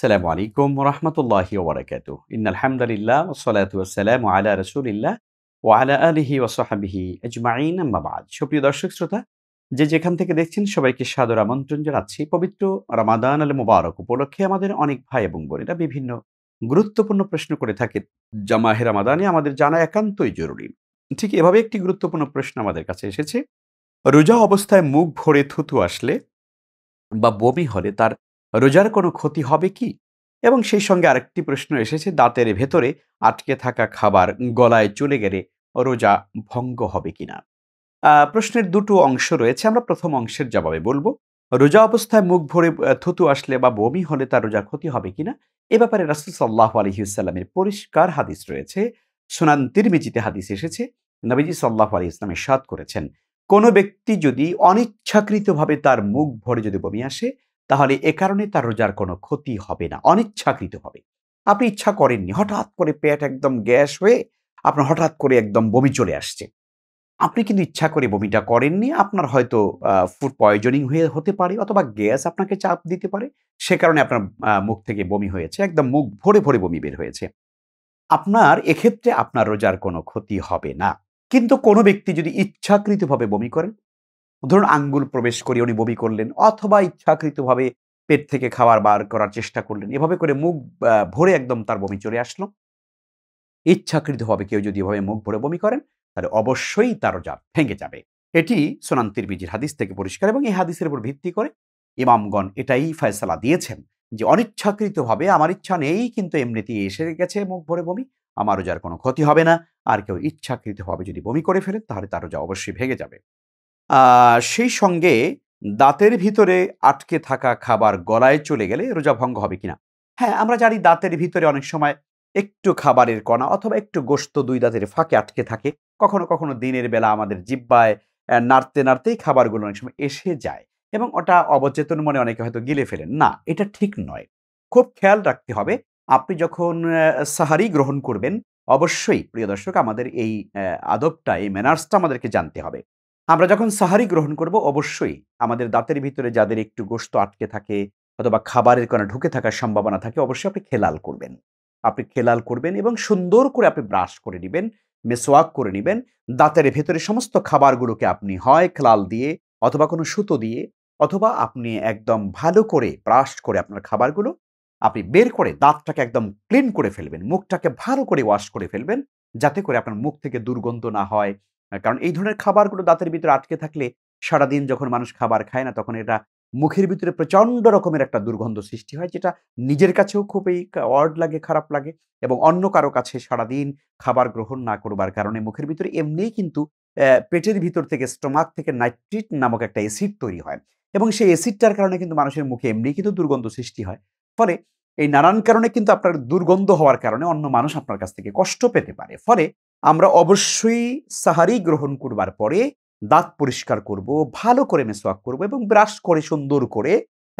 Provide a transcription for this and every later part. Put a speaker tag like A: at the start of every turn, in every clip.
A: সালামু আলাইকুম রহমতুল্লাহি ওবরাকাত ইন্নাল হামদুলিল্লাহ ওসলাতু আলা রসুলিল্লাহ ও আলা আলিহি ওসাহাবিহি আজমাইন আম্মাবাদ সুপ্রিয় দর্শক শ্রোতা যে যেখান থেকে দেখছেন সবাইকে সাদর আমন্ত্রণ জানাচ্ছি পবিত্র রামাদান আল মুবারক উপলক্ষে আমাদের অনেক ভাই এবং বোনেরা বিভিন্ন গুরুত্বপূর্ণ প্রশ্ন করে থাকে জামাহে রামাদানে আমাদের জানা একান্তই জরুরি ঠিক এভাবে একটি গুরুত্বপূর্ণ প্রশ্ন আমাদের কাছে এসেছে রোজা অবস্থায় মুখ ভরে থুতু আসলে বা বমি হলে তার রোজার কোনো ক্ষতি হবে কি এবং সেই সঙ্গে আরেকটি প্রশ্ন এসেছে দাঁতের ভেতরে আটকে থাকা খাবার গলায় চলে গেলে রোজা ভঙ্গ হবে কিনা প্রশ্নের দুটো অংশ রয়েছে আমরা প্রথম অংশের জবাবে বলবো রোজা অবস্থায় মুখ ভরে থুতু আসলে বা বমি হলে তার রোজা ক্ষতি হবে কিনা এ ব্যাপারে রাসুল সাল্লাহ আলহিউসাল্লামের পরিষ্কার হাদিস রয়েছে সোনান তিরমিজিতে হাদিস এসেছে নবীজি সাল্লাহ আলি ইসলামের সাদ করেছেন কোনো ব্যক্তি যদি অনিচ্ছাকৃতভাবে তার মুখ ভরে যদি বমি আসে তাহলে এ কারণে তার রোজার কোনো ক্ষতি হবে না অনিচ্ছাকৃত হবে আপনি ইচ্ছা করেননি হঠাৎ করে পেট একদম গ্যাস হয়ে আপনার হঠাৎ করে একদম বমি চলে আসছে আপনি কিন্তু ইচ্ছা করে বমিটা করেননি আপনার হয়তো ফুড পয়জনিং হয়ে হতে পারে অথবা গ্যাস আপনাকে চাপ দিতে পারে সে কারণে আপনার মুখ থেকে বমি হয়েছে একদম মুখ ভরে ভরে বমি বের হয়েছে আপনার এক্ষেত্রে আপনার রোজার কোনো ক্ষতি হবে না কিন্তু কোনো ব্যক্তি যদি ইচ্ছাকৃতভাবে বমি করেন ধরুন আঙ্গুল প্রবেশ করে উনি বমি করলেন অথবা ইচ্ছাকৃতভাবে পেট থেকে খাবার বার করার চেষ্টা করলেন এভাবে করে মুখ ভরে একদম তার বমি চলে আসলো ইচ্ছাকৃতভাবে কেউ যদি এভাবে মুখ ভরে বমি করেন তাহলে অবশ্যই তার রোজা ভেঙে যাবে এটি সোনান্তির বিজির হাদিস থেকে পরিষ্কার এবং এই হাদিসের উপর ভিত্তি করে ইমামগণ এটাই ফয়সলা দিয়েছেন যে অনিচ্ছাকৃতভাবে আমার ইচ্ছা নেই কিন্তু এমনিতেই এসে গেছে মুখ ভরে বমি আমার রোজার কোনো ক্ষতি হবে না আর কেউ ইচ্ছাকৃতভাবে যদি বমি করে ফেলে তাহলে তার রোজা অবশ্যই ভেঙে যাবে সেই সঙ্গে দাঁতের ভিতরে আটকে থাকা খাবার গলায় চলে গেলে রোজা ভঙ্গ হবে কিনা হ্যাঁ আমরা জানি দাঁতের ভিতরে অনেক সময় একটু খাবারের কণা অথবা একটু গোস্ত দুই দাঁতের ফাঁকে আটকে থাকে কখনো কখনো দিনের বেলা আমাদের জিব্বায় নাড়তে নাড়তেই খাবারগুলো অনেক সময় এসে যায় এবং ওটা অবচেতন মনে অনেকে হয়তো গিলে ফেলেন না এটা ঠিক নয় খুব খেয়াল রাখতে হবে আপনি যখন সাহারি গ্রহণ করবেন অবশ্যই প্রিয় দর্শক আমাদের এই আদবটা এই ম্যানার্সটা আমাদেরকে জানতে হবে আমরা যখন সাহারি গ্রহণ করব অবশ্যই আমাদের দাঁতের ভিতরে যাদের একটু গোস্ত আটকে থাকে অথবা খাবারের কোনো ঢুকে থাকার সম্ভাবনা থাকে অবশ্যই আপনি খেলাল করবেন আপনি খেলাল করবেন এবং সুন্দর করে আপনি ব্রাশ করে নেবেন মেসোয়াক করে নেবেন দাঁতের ভেতরে সমস্ত খাবারগুলোকে আপনি হয় খেলাল দিয়ে অথবা কোনো সুতো দিয়ে অথবা আপনি একদম ভালো করে ব্রাশ করে আপনার খাবারগুলো আপনি বের করে দাঁতটাকে একদম ক্লিন করে ফেলবেন মুখটাকে ভালো করে ওয়াশ করে ফেলবেন যাতে করে আপনার মুখ থেকে দুর্গন্ধ না হয় কারণ এই ধরনের খাবারগুলো দাঁতের ভিতরে আটকে থাকলে সারাদিন যখন মানুষ খাবার খায় না তখন এটা মুখের ভিতরে প্রচণ্ড রকমের একটা দুর্গন্ধ সৃষ্টি হয় যেটা নিজের কাছেও খুবই অর্ড লাগে খারাপ লাগে এবং অন্য কারো কাছে সারাদিন খাবার গ্রহণ না করবার কারণে মুখের ভিতরে এমনিই কিন্তু পেটের ভিতর থেকে স্টোমাক থেকে নাইট্রিট নামক একটা অ্যাসিড তৈরি হয় এবং সেই অ্যাসিডটার কারণে কিন্তু মানুষের মুখে এমনি কিন্তু দুর্গন্ধ সৃষ্টি হয় ফলে এই নানান কারণে কিন্তু আপনার দুর্গন্ধ হওয়ার কারণে অন্য মানুষ আপনার কাছ থেকে কষ্ট পেতে পারে ফলে আমরা অবশ্যই সাহারি গ্রহণ করবার পরে দাঁত পরিষ্কার করব ভালো করে মেসোয়াক করব এবং ব্রাশ করে সুন্দর করে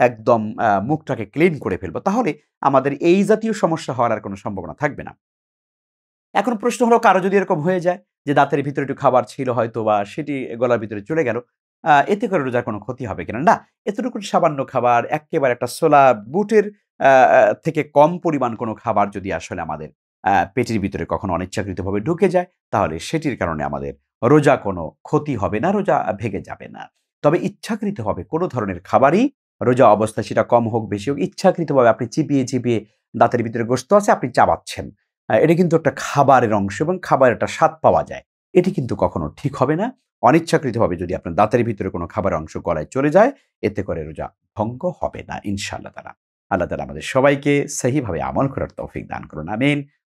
A: একদম মুখটাকে ক্লিন করে ফেলবো তাহলে আমাদের এই জাতীয় সমস্যা হওয়ার আর কোনো সম্ভাবনা থাকবে না এখন প্রশ্ন হলো কারো যদি এরকম হয়ে যায় যে দাঁতের ভিতরে একটু খাবার ছিল হয়তো বা সেটি গলার ভিতরে চলে গেল এতে করে রোজার কোনো ক্ষতি হবে কিনা না এতটুকু সামান্য খাবার একেবারে একটা সোলা বুটের থেকে কম পরিমাণ কোনো খাবার যদি আসলে আমাদের পেটের ভিতরে কখনো অনিচ্ছাকৃতভাবে ঢুকে যায় তাহলে সেটির কারণে আমাদের রোজা কোনো ক্ষতি হবে না রোজা ভেঙে যাবে না তবে ইচ্ছাকৃতভাবে কোনো ধরনের খাবারই রোজা অবস্থা সেটা কম হোক বেশি হোক ইচ্ছাকৃতভাবে আপনি চিপিয়ে চিপিয়ে দাঁতের ভিতরে গোস্ত আছে আপনি চাবাচ্ছেন এটা কিন্তু একটা খাবারের অংশ এবং খাবারের একটা স্বাদ পাওয়া যায় এটি কিন্তু কখনো ঠিক হবে না অনিচ্ছাকৃতভাবে যদি আপনার দাঁতের ভিতরে কোনো খাবার অংশ গলায় চলে যায় এতে করে রোজা ভঙ্গ হবে না ইনশাআল্লাহ তারা আল্লাহ তালা আমাদের সবাইকে সেইভাবে আমল করার তৌফিক দান করুন আমিন